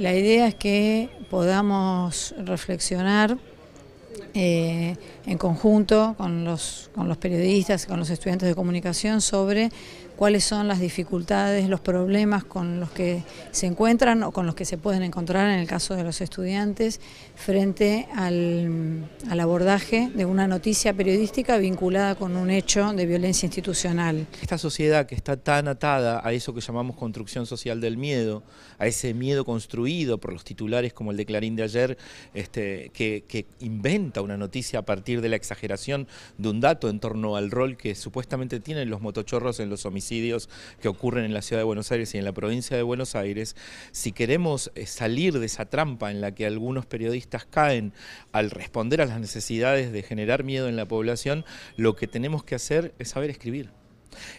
La idea es que podamos reflexionar eh, en conjunto con los, con los periodistas, con los estudiantes de comunicación sobre cuáles son las dificultades, los problemas con los que se encuentran o con los que se pueden encontrar en el caso de los estudiantes frente al, abordaje de una noticia periodística vinculada con un hecho de violencia institucional. Esta sociedad que está tan atada a eso que llamamos construcción social del miedo, a ese miedo construido por los titulares como el de Clarín de ayer, este, que inventa una noticia a partir de la exageración de un dato en torno al rol que supuestamente tienen los motochorros en los homicidios que ocurren en la ciudad de Buenos Aires y en la provincia de Buenos Aires, si queremos eh, salir de esa trampa en la que algunos periodistas caen al responder a las necesidades de generar miedo en la población, lo que tenemos que hacer es saber escribir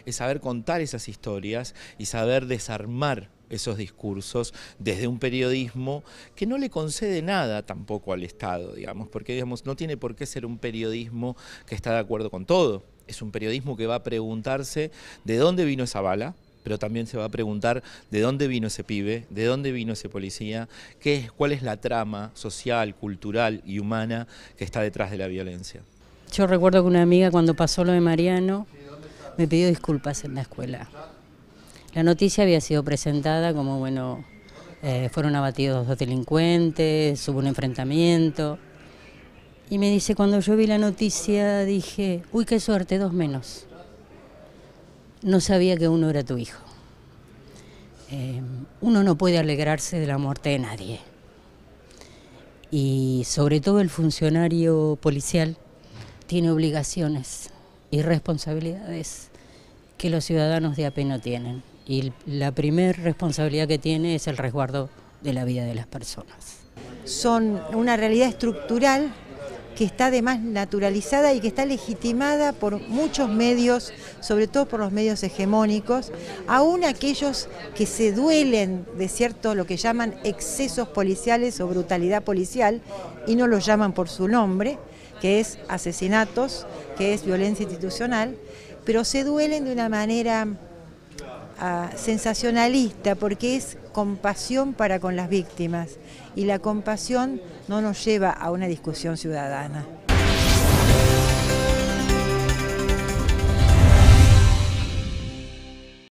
es saber contar esas historias y saber desarmar esos discursos desde un periodismo que no le concede nada tampoco al Estado, digamos, porque digamos, no tiene por qué ser un periodismo que está de acuerdo con todo es un periodismo que va a preguntarse de dónde vino esa bala, pero también se va a preguntar de dónde vino ese pibe, de dónde vino ese policía, qué es, cuál es la trama social, cultural y humana que está detrás de la violencia. Yo recuerdo que una amiga cuando pasó lo de Mariano me pidió disculpas en la escuela. La noticia había sido presentada como, bueno, eh, fueron abatidos dos delincuentes, hubo un enfrentamiento. Y me dice, cuando yo vi la noticia dije, uy, qué suerte, dos menos. No sabía que uno era tu hijo. Eh, uno no puede alegrarse de la muerte de nadie. Y sobre todo el funcionario policial tiene obligaciones y responsabilidades que los ciudadanos de AP no tienen. Y la primera responsabilidad que tiene es el resguardo de la vida de las personas. Son una realidad estructural que está además naturalizada y que está legitimada por muchos medios, sobre todo por los medios hegemónicos, aún aquellos que se duelen de cierto lo que llaman excesos policiales o brutalidad policial y no los llaman por su nombre, que es asesinatos, que es violencia institucional, pero se duelen de una manera sensacionalista, porque es compasión para con las víctimas y la compasión no nos lleva a una discusión ciudadana.